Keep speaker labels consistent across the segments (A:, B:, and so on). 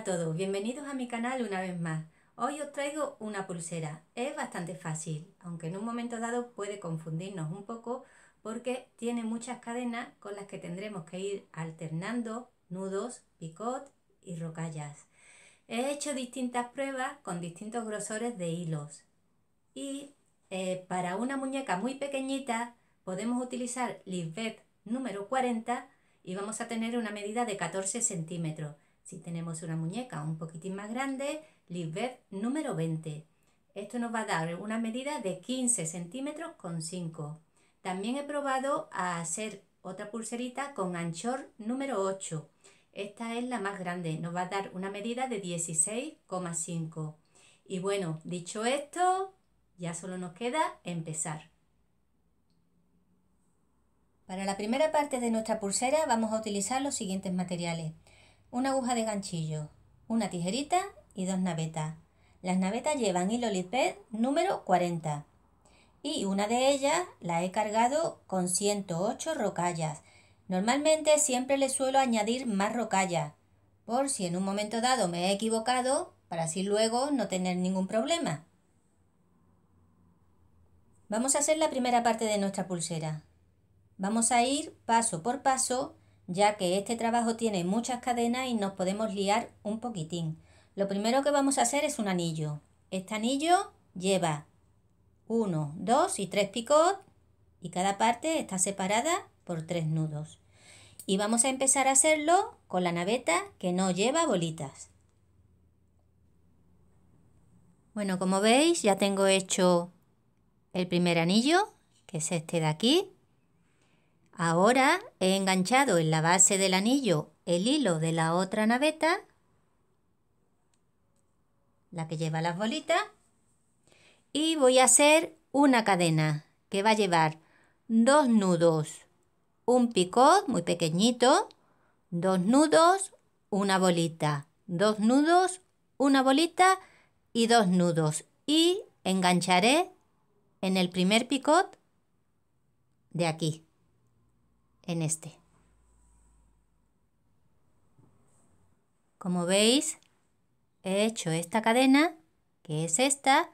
A: Hola a todos, bienvenidos a mi canal una vez más. Hoy os traigo una pulsera. Es bastante fácil, aunque en un momento dado puede confundirnos un poco porque tiene muchas cadenas con las que tendremos que ir alternando nudos, picot y rocallas. He hecho distintas pruebas con distintos grosores de hilos y eh, para una muñeca muy pequeñita podemos utilizar Lisbeth número 40 y vamos a tener una medida de 14 centímetros si tenemos una muñeca un poquitín más grande, Lisbeth número 20. Esto nos va a dar una medida de 15 centímetros con 5. También he probado a hacer otra pulserita con anchor número 8. Esta es la más grande, nos va a dar una medida de 16,5. Y bueno, dicho esto, ya solo nos queda empezar. Para la primera parte de nuestra pulsera vamos a utilizar los siguientes materiales una aguja de ganchillo, una tijerita y dos navetas. Las navetas llevan hilo número 40 y una de ellas la he cargado con 108 rocallas. Normalmente siempre le suelo añadir más rocallas por si en un momento dado me he equivocado para así luego no tener ningún problema. Vamos a hacer la primera parte de nuestra pulsera. Vamos a ir paso por paso ya que este trabajo tiene muchas cadenas y nos podemos liar un poquitín. Lo primero que vamos a hacer es un anillo. Este anillo lleva 1, 2 y 3 picot y cada parte está separada por 3 nudos. Y vamos a empezar a hacerlo con la naveta que no lleva bolitas. Bueno, como veis ya tengo hecho el primer anillo, que es este de aquí. Ahora he enganchado en la base del anillo el hilo de la otra naveta, la que lleva las bolitas, y voy a hacer una cadena que va a llevar dos nudos, un picot muy pequeñito, dos nudos, una bolita, dos nudos, una bolita y dos nudos. Y engancharé en el primer picot de aquí en este. Como veis, he hecho esta cadena, que es esta,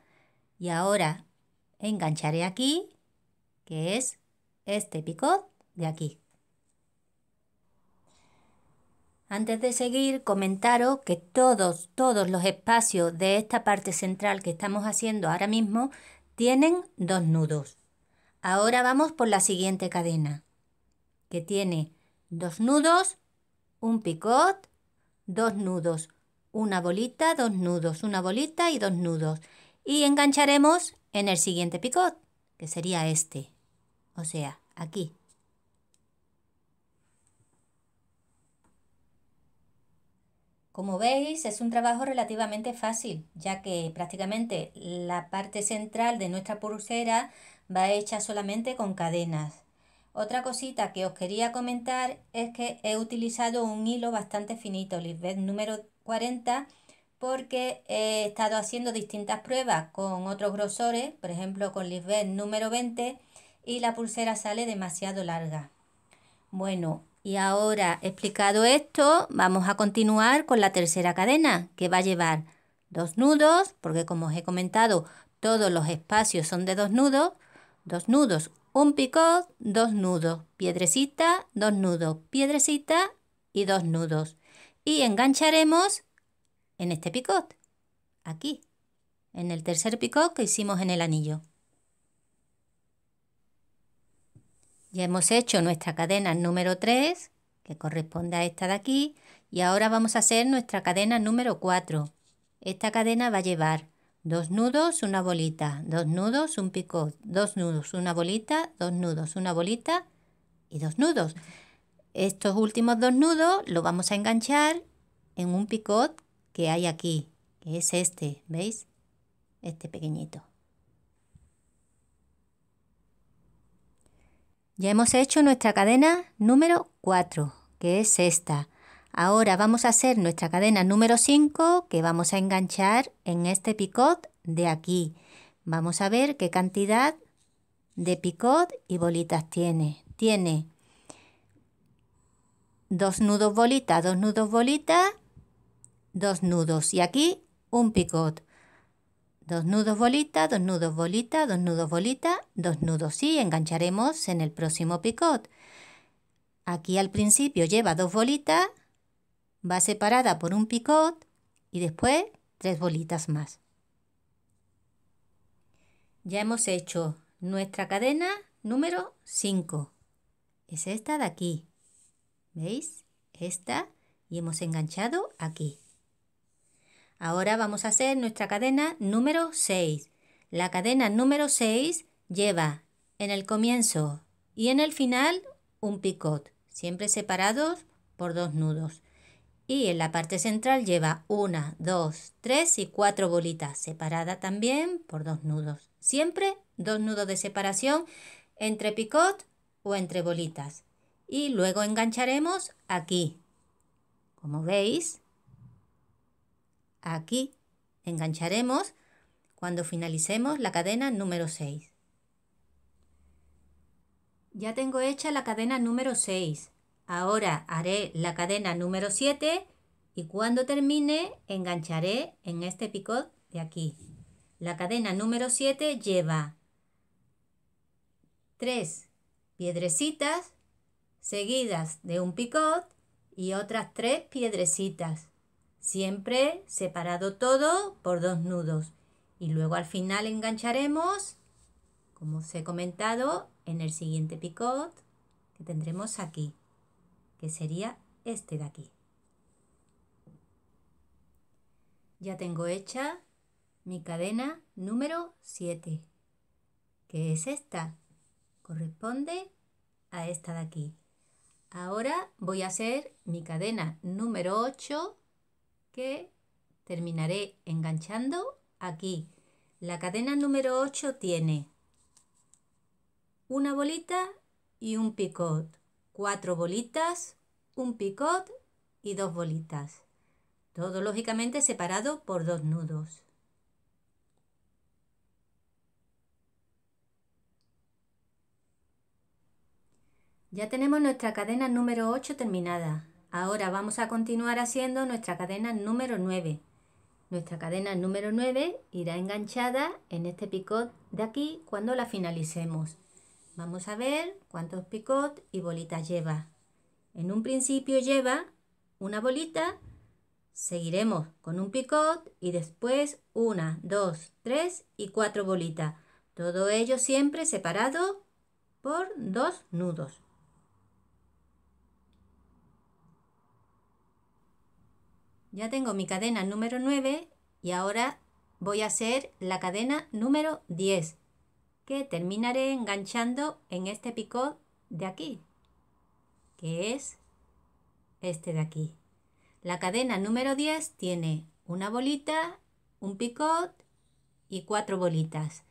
A: y ahora engancharé aquí, que es este picot de aquí. Antes de seguir, comentaros que todos, todos los espacios de esta parte central que estamos haciendo ahora mismo tienen dos nudos. Ahora vamos por la siguiente cadena que tiene dos nudos, un picot, dos nudos, una bolita, dos nudos, una bolita y dos nudos. Y engancharemos en el siguiente picot, que sería este, o sea, aquí. Como veis, es un trabajo relativamente fácil, ya que prácticamente la parte central de nuestra pulsera va hecha solamente con cadenas. Otra cosita que os quería comentar es que he utilizado un hilo bastante finito, Lisbeth número 40, porque he estado haciendo distintas pruebas con otros grosores, por ejemplo con Lisbeth número 20, y la pulsera sale demasiado larga. Bueno, y ahora explicado esto, vamos a continuar con la tercera cadena, que va a llevar dos nudos, porque como os he comentado, todos los espacios son de dos nudos, dos nudos, un picot, dos nudos, piedrecita, dos nudos, piedrecita y dos nudos. Y engancharemos en este picot, aquí, en el tercer picot que hicimos en el anillo. Ya hemos hecho nuestra cadena número 3, que corresponde a esta de aquí, y ahora vamos a hacer nuestra cadena número 4. Esta cadena va a llevar Dos nudos, una bolita, dos nudos, un picot, dos nudos, una bolita, dos nudos, una bolita y dos nudos. Estos últimos dos nudos lo vamos a enganchar en un picot que hay aquí, que es este, ¿veis? Este pequeñito. Ya hemos hecho nuestra cadena número 4, que es esta. Ahora vamos a hacer nuestra cadena número 5 que vamos a enganchar en este picot de aquí. Vamos a ver qué cantidad de picot y bolitas tiene. Tiene dos nudos bolita dos nudos bolita dos nudos y aquí un picot. Dos nudos bolita dos nudos bolita dos nudos bolita dos nudos y engancharemos en el próximo picot. Aquí al principio lleva dos bolitas va separada por un picot y después tres bolitas más. Ya hemos hecho nuestra cadena número 5. Es esta de aquí. ¿Veis? Esta y hemos enganchado aquí. Ahora vamos a hacer nuestra cadena número 6. La cadena número 6 lleva en el comienzo y en el final un picot, siempre separados por dos nudos y en la parte central lleva una, dos, tres y cuatro bolitas, separada también por dos nudos. Siempre dos nudos de separación entre picot o entre bolitas. Y luego engancharemos aquí. Como veis, aquí engancharemos cuando finalicemos la cadena número 6. Ya tengo hecha la cadena número 6. Ahora haré la cadena número 7 y cuando termine engancharé en este picot de aquí. La cadena número 7 lleva tres piedrecitas seguidas de un picot y otras tres piedrecitas. Siempre separado todo por dos nudos. Y luego al final engancharemos, como os he comentado, en el siguiente picot que tendremos aquí que sería este de aquí. Ya tengo hecha mi cadena número 7, que es esta. Corresponde a esta de aquí. Ahora voy a hacer mi cadena número 8 que terminaré enganchando aquí. La cadena número 8 tiene una bolita y un picot cuatro bolitas, un picot y dos bolitas, todo lógicamente separado por dos nudos. Ya tenemos nuestra cadena número 8 terminada. Ahora vamos a continuar haciendo nuestra cadena número 9. Nuestra cadena número 9 irá enganchada en este picot de aquí cuando la finalicemos. Vamos a ver cuántos picot y bolitas lleva. En un principio lleva una bolita, seguiremos con un picot y después una, dos, tres y cuatro bolitas. Todo ello siempre separado por dos nudos. Ya tengo mi cadena número 9 y ahora voy a hacer la cadena número 10 que terminaré enganchando en este picot de aquí, que es este de aquí. La cadena número 10 tiene una bolita, un picot y cuatro bolitas,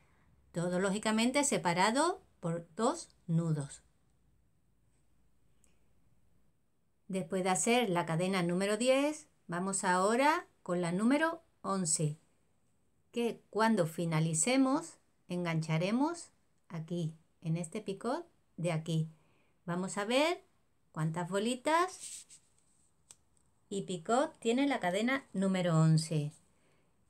A: todo lógicamente separado por dos nudos. Después de hacer la cadena número 10, vamos ahora con la número 11, que cuando finalicemos engancharemos aquí, en este picot de aquí. Vamos a ver cuántas bolitas y picot tiene la cadena número 11.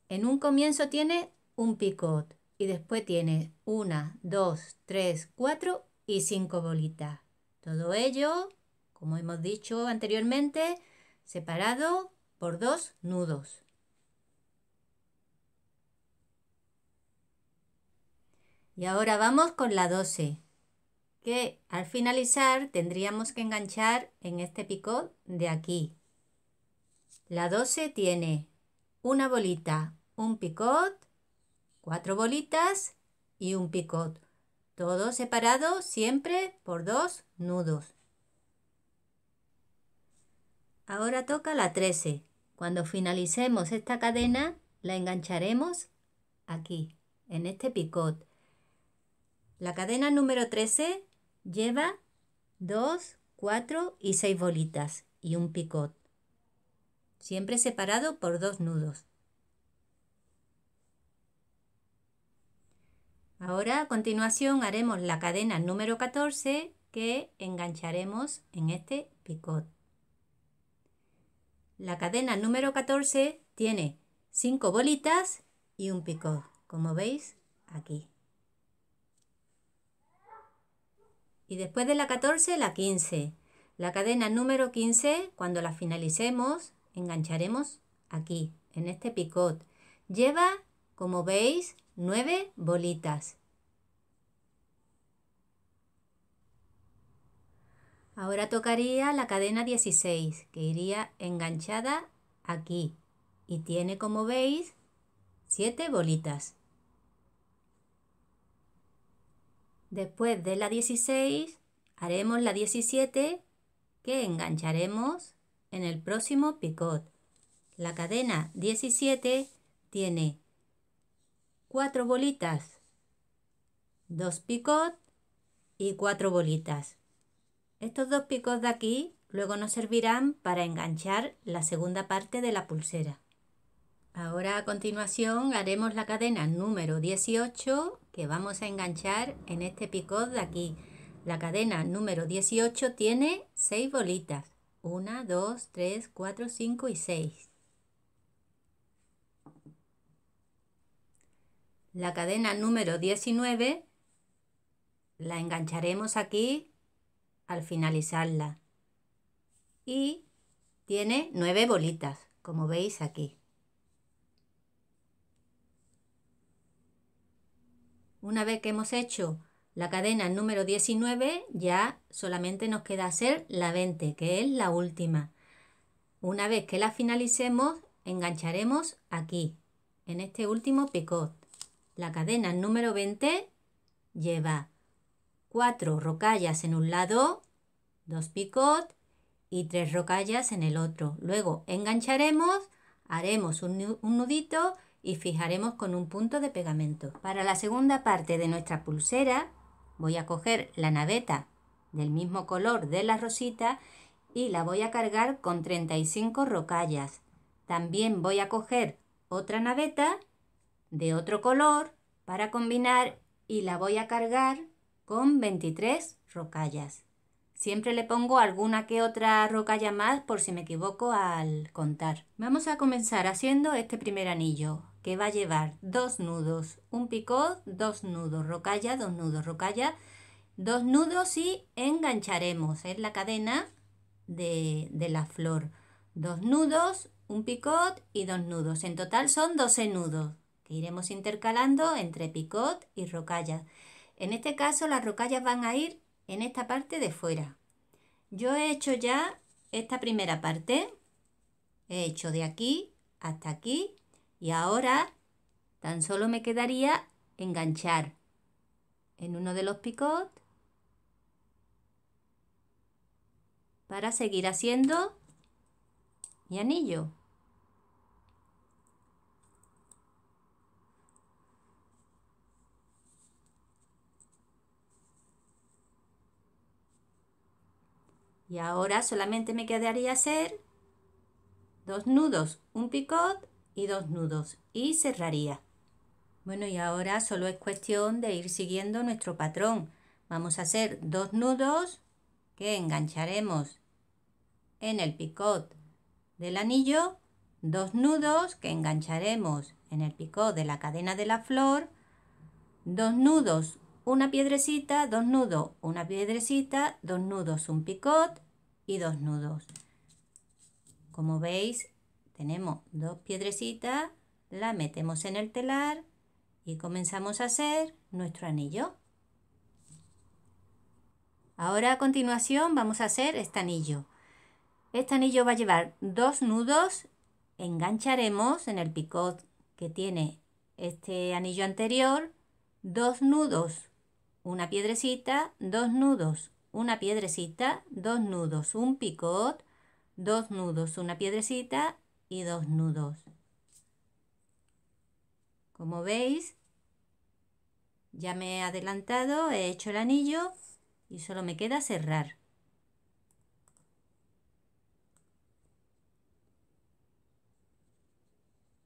A: En un comienzo tiene un picot y después tiene una, dos, tres, cuatro y cinco bolitas. Todo ello, como hemos dicho anteriormente, separado por dos nudos. Y ahora vamos con la 12, que al finalizar tendríamos que enganchar en este picot de aquí. La 12 tiene una bolita, un picot, cuatro bolitas y un picot. Todo separado siempre por dos nudos. Ahora toca la 13. Cuando finalicemos esta cadena la engancharemos aquí, en este picot la cadena número 13 lleva 2, 4 y 6 bolitas y un picot, siempre separado por dos nudos. Ahora a continuación haremos la cadena número 14 que engancharemos en este picot. La cadena número 14 tiene 5 bolitas y un picot, como veis aquí. Y después de la 14, la 15. La cadena número 15, cuando la finalicemos, engancharemos aquí, en este picot. Lleva, como veis, 9 bolitas. Ahora tocaría la cadena 16, que iría enganchada aquí y tiene, como veis, 7 bolitas. Después de la 16 haremos la 17 que engancharemos en el próximo picot. La cadena 17 tiene 4 bolitas, 2 picot y 4 bolitas. Estos dos picos de aquí luego nos servirán para enganchar la segunda parte de la pulsera. Ahora a continuación haremos la cadena número 18 que vamos a enganchar en este picot de aquí. La cadena número 18 tiene 6 bolitas. 1, 2, 3, 4, 5 y 6. La cadena número 19 la engancharemos aquí al finalizarla. Y tiene 9 bolitas, como veis aquí. Una vez que hemos hecho la cadena número 19, ya solamente nos queda hacer la 20, que es la última. Una vez que la finalicemos, engancharemos aquí, en este último picot. La cadena número 20 lleva cuatro rocallas en un lado, dos picot y tres rocallas en el otro. Luego engancharemos, haremos un, un nudito y fijaremos con un punto de pegamento. Para la segunda parte de nuestra pulsera voy a coger la naveta del mismo color de la rosita y la voy a cargar con 35 rocallas. También voy a coger otra naveta de otro color para combinar y la voy a cargar con 23 rocallas. Siempre le pongo alguna que otra rocalla más por si me equivoco al contar. Vamos a comenzar haciendo este primer anillo que va a llevar dos nudos, un picot, dos nudos, rocalla, dos nudos, rocalla, dos nudos y engancharemos en la cadena de, de la flor. Dos nudos, un picot y dos nudos. En total son 12 nudos que iremos intercalando entre picot y rocalla. En este caso las rocallas van a ir en esta parte de fuera. Yo he hecho ya esta primera parte. He hecho de aquí hasta aquí y ahora tan solo me quedaría enganchar en uno de los picot para seguir haciendo mi anillo. Y ahora solamente me quedaría hacer dos nudos, un picot y dos nudos y cerraría. Bueno, y ahora solo es cuestión de ir siguiendo nuestro patrón. Vamos a hacer dos nudos que engancharemos en el picot del anillo, dos nudos que engancharemos en el picot de la cadena de la flor, dos nudos, una piedrecita, dos nudos, una piedrecita, dos nudos, un picot y dos nudos. Como veis, tenemos dos piedrecitas, la metemos en el telar y comenzamos a hacer nuestro anillo. Ahora a continuación vamos a hacer este anillo. Este anillo va a llevar dos nudos, engancharemos en el picot que tiene este anillo anterior, dos nudos, una piedrecita, dos nudos, una piedrecita, dos nudos, un picot, dos nudos, una piedrecita y dos nudos. Como veis, ya me he adelantado, he hecho el anillo y solo me queda cerrar.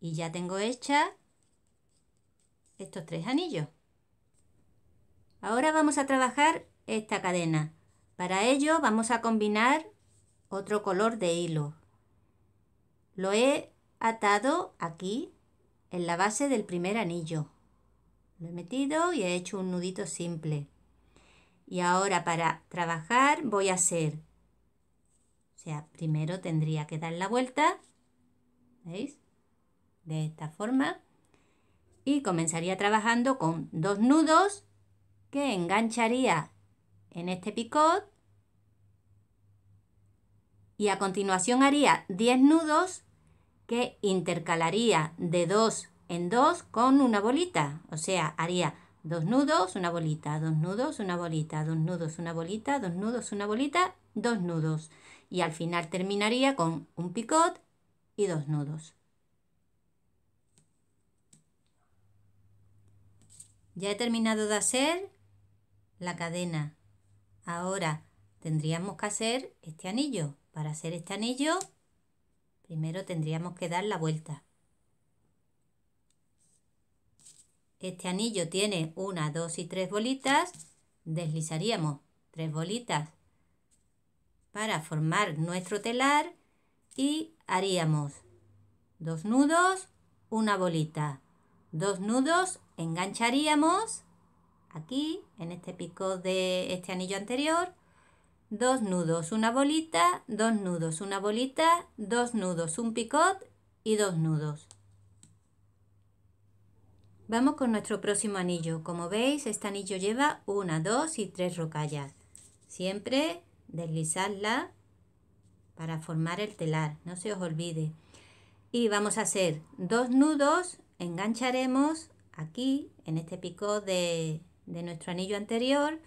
A: Y ya tengo hecha estos tres anillos. Ahora vamos a trabajar esta cadena. Para ello vamos a combinar otro color de hilo. Lo he atado aquí, en la base del primer anillo. Lo he metido y he hecho un nudito simple. Y ahora para trabajar voy a hacer, o sea, primero tendría que dar la vuelta, ¿veis? De esta forma. Y comenzaría trabajando con dos nudos que engancharía en este picot. Y a continuación haría 10 nudos que intercalaría de dos en dos con una bolita. O sea, haría dos nudos, una bolita, dos nudos, una bolita, dos nudos, una bolita, dos nudos, una bolita, dos nudos. Y al final terminaría con un picot y dos nudos. Ya he terminado de hacer la cadena. Ahora tendríamos que hacer este anillo. Para hacer este anillo Primero tendríamos que dar la vuelta. Este anillo tiene una, dos y tres bolitas. Deslizaríamos tres bolitas para formar nuestro telar y haríamos dos nudos, una bolita. Dos nudos engancharíamos aquí en este pico de este anillo anterior dos nudos, una bolita, dos nudos, una bolita, dos nudos, un picot y dos nudos. Vamos con nuestro próximo anillo. Como veis, este anillo lleva una, dos y tres rocallas. Siempre deslizarla para formar el telar, no se os olvide. Y vamos a hacer dos nudos, engancharemos aquí en este picot de, de nuestro anillo anterior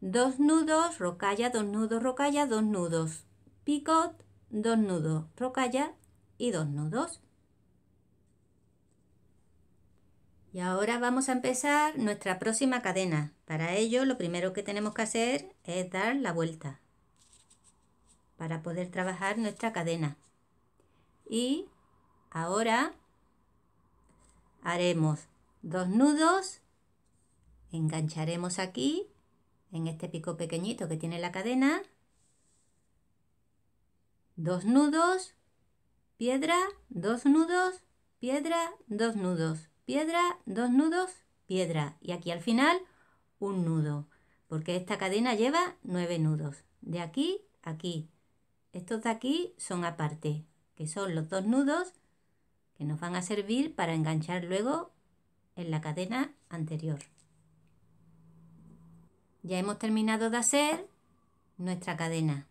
A: Dos nudos, rocalla, dos nudos, rocalla, dos nudos. Picot, dos nudos, rocalla y dos nudos. Y ahora vamos a empezar nuestra próxima cadena. Para ello lo primero que tenemos que hacer es dar la vuelta para poder trabajar nuestra cadena. Y ahora haremos dos nudos, engancharemos aquí en este pico pequeñito que tiene la cadena, dos nudos, piedra, dos nudos, piedra, dos nudos, piedra, dos nudos, piedra. Y aquí al final un nudo, porque esta cadena lleva nueve nudos, de aquí a aquí. Estos de aquí son aparte, que son los dos nudos que nos van a servir para enganchar luego en la cadena anterior. Ya hemos terminado de hacer nuestra cadena.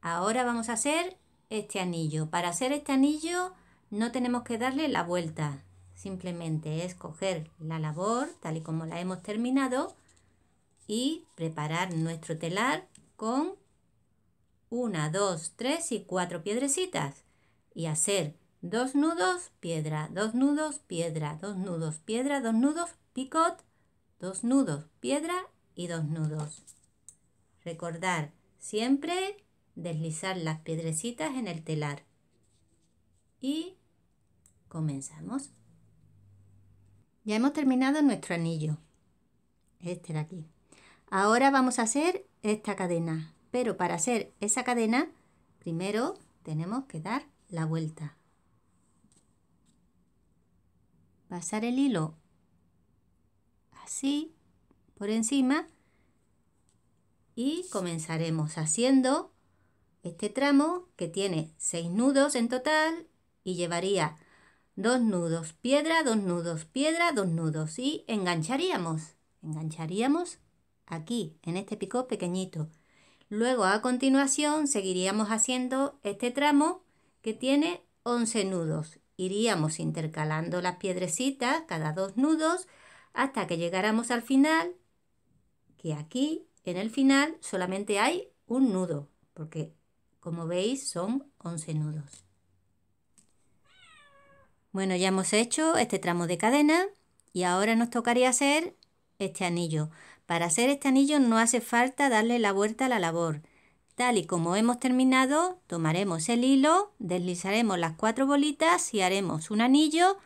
A: Ahora vamos a hacer este anillo. Para hacer este anillo no tenemos que darle la vuelta. Simplemente es coger la labor tal y como la hemos terminado y preparar nuestro telar con una, dos, tres y cuatro piedrecitas y hacer dos nudos, piedra, dos nudos, piedra, dos nudos, piedra, dos nudos, picot, dos nudos, piedra y dos nudos. Recordar siempre deslizar las piedrecitas en el telar. Y comenzamos. Ya hemos terminado nuestro anillo. Este de aquí. Ahora vamos a hacer esta cadena. Pero para hacer esa cadena, primero tenemos que dar la vuelta. Pasar el hilo así por encima y comenzaremos haciendo este tramo que tiene 6 nudos en total y llevaría dos nudos piedra, dos nudos piedra, dos nudos y engancharíamos, engancharíamos aquí en este pico pequeñito. Luego a continuación seguiríamos haciendo este tramo que tiene 11 nudos. Iríamos intercalando las piedrecitas cada dos nudos hasta que llegáramos al final que aquí en el final solamente hay un nudo, porque como veis son 11 nudos. Bueno, ya hemos hecho este tramo de cadena y ahora nos tocaría hacer este anillo. Para hacer este anillo no hace falta darle la vuelta a la labor. Tal y como hemos terminado, tomaremos el hilo, deslizaremos las cuatro bolitas y haremos un anillo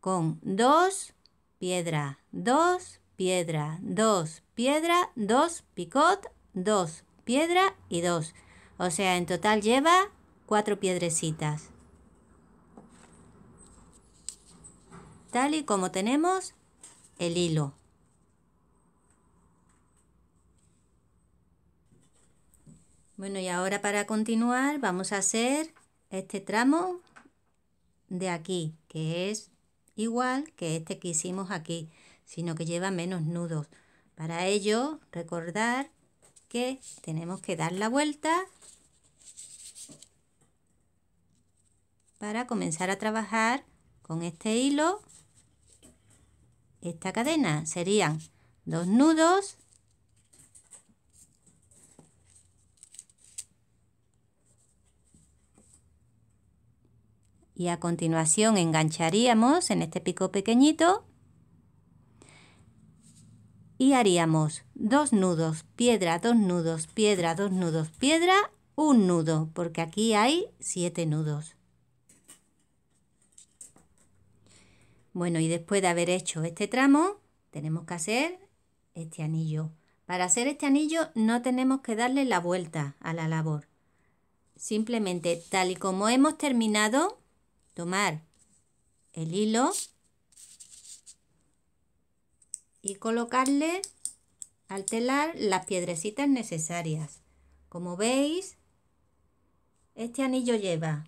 A: con dos piedras, dos piedra, 2, piedra, 2, picot, 2, piedra y 2. O sea, en total lleva cuatro piedrecitas. Tal y como tenemos el hilo. Bueno, y ahora para continuar vamos a hacer este tramo de aquí, que es igual que este que hicimos aquí sino que lleva menos nudos. Para ello, recordar que tenemos que dar la vuelta para comenzar a trabajar con este hilo esta cadena. Serían dos nudos y a continuación engancharíamos en este pico pequeñito y haríamos dos nudos, piedra, dos nudos, piedra, dos nudos, piedra, un nudo, porque aquí hay siete nudos. Bueno, y después de haber hecho este tramo, tenemos que hacer este anillo. Para hacer este anillo no tenemos que darle la vuelta a la labor. Simplemente, tal y como hemos terminado, tomar el hilo y colocarle al telar las piedrecitas necesarias. Como veis, este anillo lleva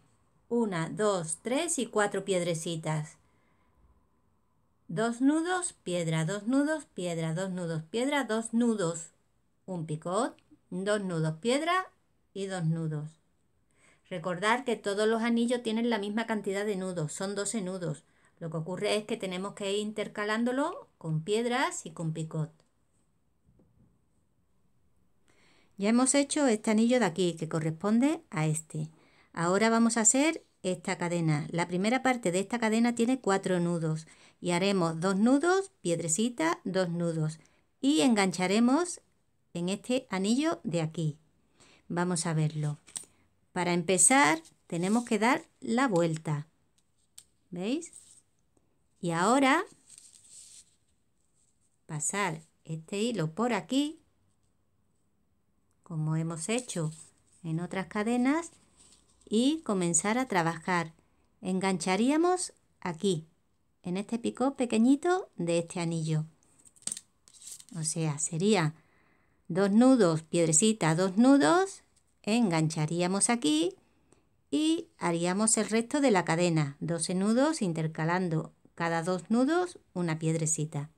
A: una, dos, tres y cuatro piedrecitas. Dos nudos, piedra, dos nudos, piedra, dos nudos, piedra, dos nudos. Un picot, dos nudos, piedra y dos nudos. Recordar que todos los anillos tienen la misma cantidad de nudos, son 12 nudos. Lo que ocurre es que tenemos que ir intercalándolo con piedras y con picot. Ya hemos hecho este anillo de aquí que corresponde a este. Ahora vamos a hacer esta cadena. La primera parte de esta cadena tiene cuatro nudos y haremos dos nudos, piedrecita, dos nudos y engancharemos en este anillo de aquí. Vamos a verlo. Para empezar tenemos que dar la vuelta. ¿Veis? Y ahora pasar este hilo por aquí, como hemos hecho en otras cadenas, y comenzar a trabajar. Engancharíamos aquí, en este pico pequeñito de este anillo. O sea, sería dos nudos, piedrecita, dos nudos, engancharíamos aquí y haríamos el resto de la cadena, 12 nudos intercalando cada dos nudos, una piedrecita.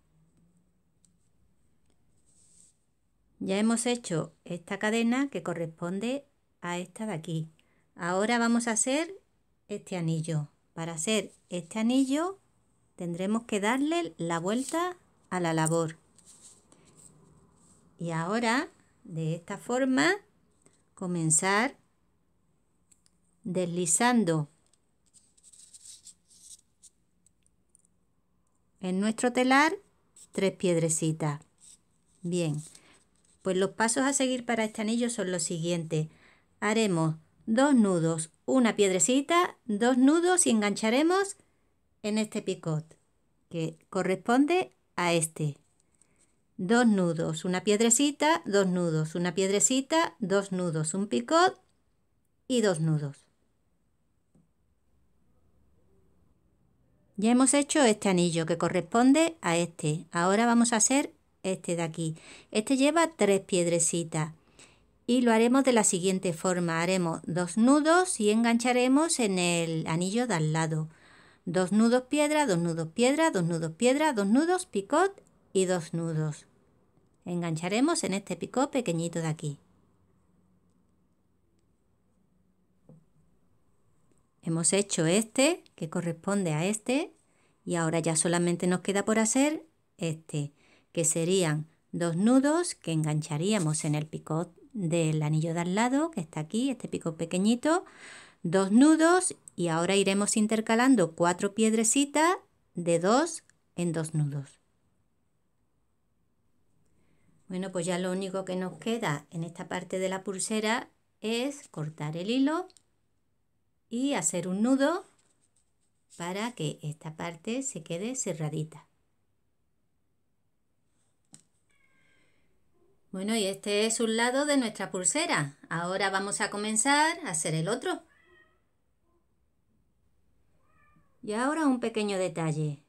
A: Ya hemos hecho esta cadena que corresponde a esta de aquí. Ahora vamos a hacer este anillo. Para hacer este anillo tendremos que darle la vuelta a la labor. Y ahora, de esta forma, comenzar deslizando En nuestro telar, tres piedrecitas. Bien, pues los pasos a seguir para este anillo son los siguientes. Haremos dos nudos, una piedrecita, dos nudos y engancharemos en este picot, que corresponde a este. Dos nudos, una piedrecita, dos nudos, una piedrecita, dos nudos, un picot y dos nudos. Ya hemos hecho este anillo que corresponde a este. Ahora vamos a hacer este de aquí. Este lleva tres piedrecitas y lo haremos de la siguiente forma. Haremos dos nudos y engancharemos en el anillo de al lado. Dos nudos piedra, dos nudos piedra, dos nudos piedra, dos nudos picot y dos nudos. Engancharemos en este picot pequeñito de aquí. Hemos hecho este, que corresponde a este, y ahora ya solamente nos queda por hacer este, que serían dos nudos que engancharíamos en el picot del anillo de al lado, que está aquí, este picot pequeñito, dos nudos y ahora iremos intercalando cuatro piedrecitas de dos en dos nudos. Bueno, pues ya lo único que nos queda en esta parte de la pulsera es cortar el hilo y hacer un nudo para que esta parte se quede cerradita. Bueno, y este es un lado de nuestra pulsera. Ahora vamos a comenzar a hacer el otro. Y ahora un pequeño detalle.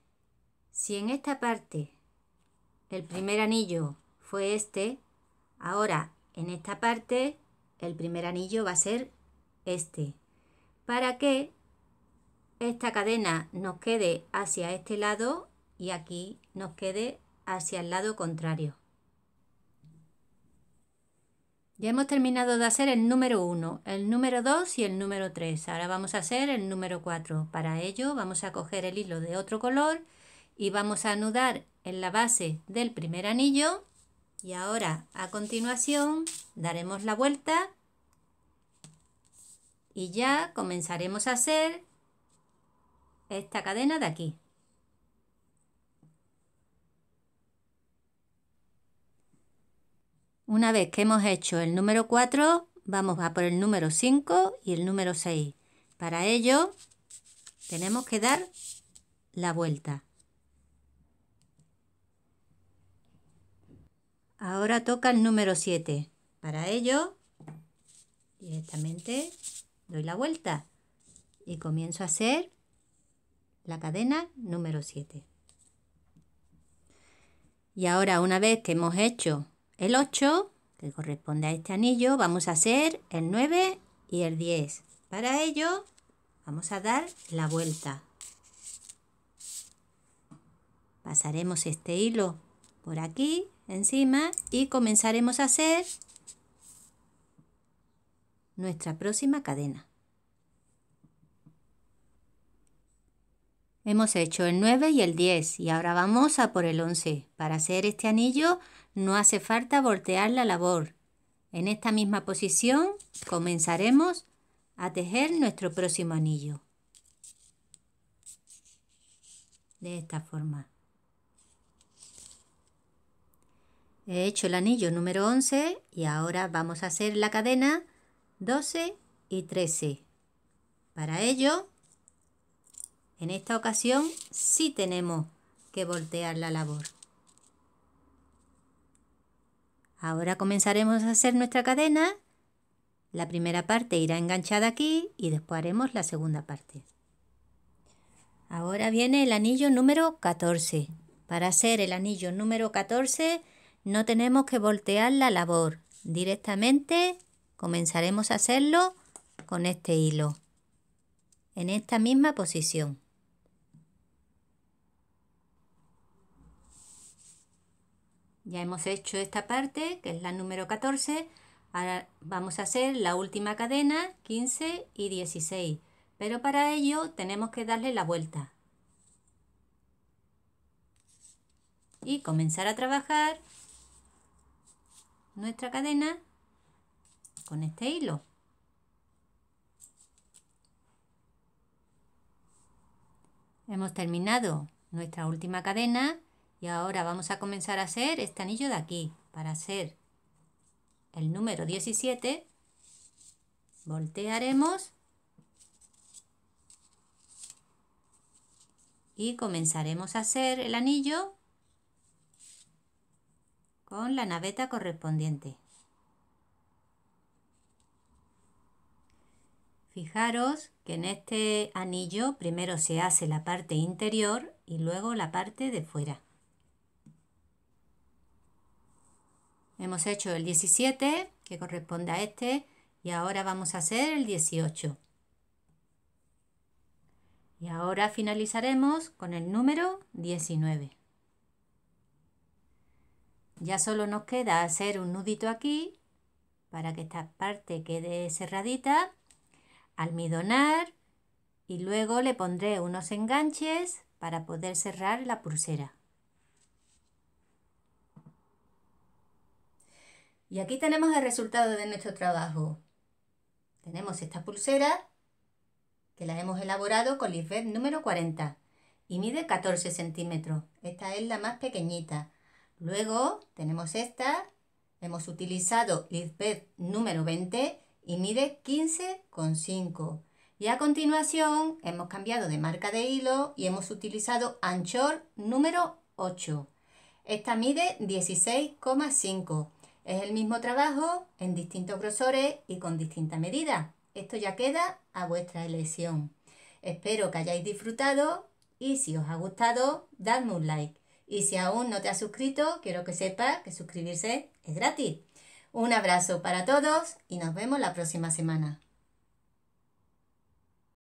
A: Si en esta parte el primer anillo fue este, ahora en esta parte el primer anillo va a ser este para que esta cadena nos quede hacia este lado y aquí nos quede hacia el lado contrario. Ya hemos terminado de hacer el número 1, el número 2 y el número 3. Ahora vamos a hacer el número 4. Para ello vamos a coger el hilo de otro color y vamos a anudar en la base del primer anillo. Y ahora a continuación daremos la vuelta y ya comenzaremos a hacer esta cadena de aquí. Una vez que hemos hecho el número 4, vamos a por el número 5 y el número 6. Para ello, tenemos que dar la vuelta. Ahora toca el número 7. Para ello, directamente doy la vuelta y comienzo a hacer la cadena número 7. Y ahora una vez que hemos hecho el 8, que corresponde a este anillo, vamos a hacer el 9 y el 10. Para ello vamos a dar la vuelta. Pasaremos este hilo por aquí encima y comenzaremos a hacer nuestra próxima cadena. Hemos hecho el 9 y el 10 y ahora vamos a por el 11. Para hacer este anillo no hace falta voltear la labor. En esta misma posición comenzaremos a tejer nuestro próximo anillo. De esta forma. He hecho el anillo número 11 y ahora vamos a hacer la cadena 12 y 13. Para ello, en esta ocasión sí tenemos que voltear la labor. Ahora comenzaremos a hacer nuestra cadena. La primera parte irá enganchada aquí y después haremos la segunda parte. Ahora viene el anillo número 14. Para hacer el anillo número 14 no tenemos que voltear la labor. Directamente Comenzaremos a hacerlo con este hilo en esta misma posición. Ya hemos hecho esta parte, que es la número 14. Ahora vamos a hacer la última cadena, 15 y 16. Pero para ello tenemos que darle la vuelta. Y comenzar a trabajar nuestra cadena con este hilo. Hemos terminado nuestra última cadena y ahora vamos a comenzar a hacer este anillo de aquí. Para hacer el número 17 voltearemos y comenzaremos a hacer el anillo con la naveta correspondiente. Fijaros que en este anillo primero se hace la parte interior y luego la parte de fuera. Hemos hecho el 17 que corresponde a este y ahora vamos a hacer el 18. Y ahora finalizaremos con el número 19. Ya solo nos queda hacer un nudito aquí para que esta parte quede cerradita almidonar y luego le pondré unos enganches para poder cerrar la pulsera. Y aquí tenemos el resultado de nuestro trabajo. Tenemos esta pulsera que la hemos elaborado con Lisbeth número 40 y mide 14 centímetros. Esta es la más pequeñita. Luego tenemos esta, hemos utilizado Lisbeth número 20 y mide 15,5. Y a continuación hemos cambiado de marca de hilo y hemos utilizado anchor número 8. Esta mide 16,5. Es el mismo trabajo en distintos grosores y con distintas medidas. Esto ya queda a vuestra elección. Espero que hayáis disfrutado y si os ha gustado, dadme un like. Y si aún no te has suscrito, quiero que sepas que suscribirse es gratis. Un abrazo para todos y nos vemos la próxima semana.